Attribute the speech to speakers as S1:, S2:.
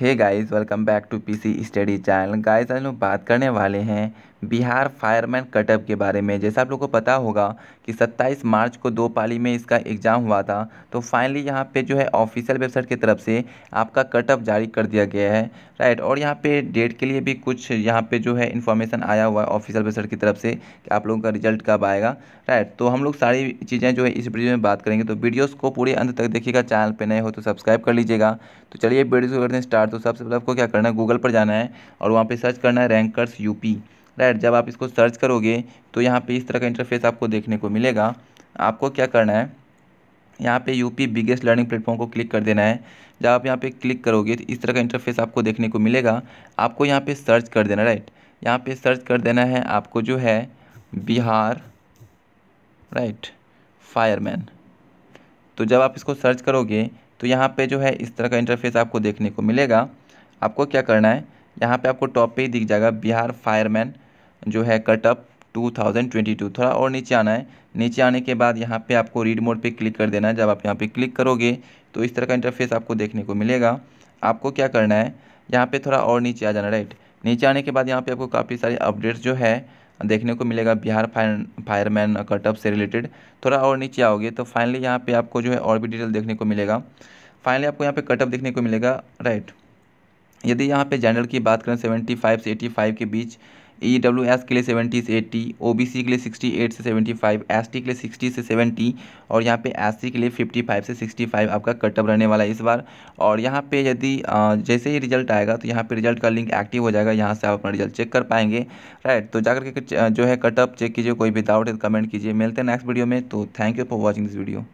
S1: hey guys welcome back to PC study channel guys आज लोग बात करने वाले हैं बिहार फायरमैन कटअप के बारे में जैसा आप लोगों को पता होगा कि 27 मार्च को दो पाली में इसका एग्ज़ाम हुआ था तो फाइनली यहाँ पे जो है ऑफिशियल वेबसाइट की तरफ से आपका कटअप जारी कर दिया गया है राइट और यहाँ पे डेट के लिए भी कुछ यहाँ पे जो है इन्फॉर्मेशन आया हुआ है ऑफिशियल वेबसाइट की तरफ से कि आप लोगों का रिजल्ट कब आएगा राइट तो हम लोग सारी चीज़ें जो है इस वीडियो में बात करेंगे तो वीडियोज़ को पूरे अंत तक देखिएगा चैनल पर नए हो तो सब्सक्राइब कर लीजिएगा तो चलिए वीडियो को करते हैं स्टार्ट यार तो सबसे पहले आपको क्या करना है गूगल पर जाना है और वहाँ पर सर्च करना है रैंकर्स यूपी राइट जब आप इसको सर्च करोगे तो यहाँ पे इस तरह का इंटरफेस आपको देखने को मिलेगा आपको क्या करना है यहाँ पे यूपी बिगेस्ट लर्निंग प्लेटफॉर्म को क्लिक कर देना है जब आप यहाँ पे क्लिक करोगे तो इस तरह का इंटरफेस आपको देखने को मिलेगा आपको यहाँ पे सर्च कर देना राइट यहाँ पे सर्च कर देना है आपको जो है बिहार राइट फायरमैन तो जब आप इसको सर्च करोगे तो यहाँ पे जो है इस तरह का इंटरफेस आपको देखने को मिलेगा आपको क्या करना है यहाँ पे आपको टॉप पे ही दिख जाएगा बिहार फायरमैन जो है कटअप 2022 थोड़ा और नीचे आना है नीचे आने के बाद यहाँ पे आपको रीड मोड पे क्लिक कर देना है जब आप यहाँ पे क्लिक करोगे तो इस तरह का इंटरफेस आपको देखने को मिलेगा आपको क्या करना है यहाँ पर थोड़ा और नीचे आ जाना राइट नीचे आने के बाद यहाँ पर आपको काफ़ी सारे अपडेट्स जो है देखने को मिलेगा बिहार फायर फायरमैन कटअप से रिलेटेड थोड़ा और नीचे आओगे तो फाइनली यहाँ पे आपको जो है और भी डिटेल देखने को मिलेगा फाइनली आपको यहाँ पे कटअप देखने को मिलेगा राइट यदि यहाँ पे जनरल की बात करें फाइव से फाइव के बीच ई डब्ल्यू एस के लिए सेवेंटी से एट्टी ओ बी सी के लिए सिक्सटी एट से सेवेंटी फाइव एस टी के लिए सिक्सटी से सेवेंटी और यहाँ पे एस सी के लिए फिफ्टी फाइव से सिक्सटी फाइव आपका कटअप रहने वाला है इस बार और यहाँ पे यदि जैसे ही रिजल्ट आएगा तो यहाँ पे रिजल्ट का लिंक एक्टिव हो जाएगा यहाँ से आप अपना रिजल्ट चेक कर पाएंगे राइट तो जाकर के जो है कटअप चेक कीजिए कोई भी डाउट है कमेंट तो कीजिए मिलते हैं नेक्स्ट वीडियो में तो thank you for watching this video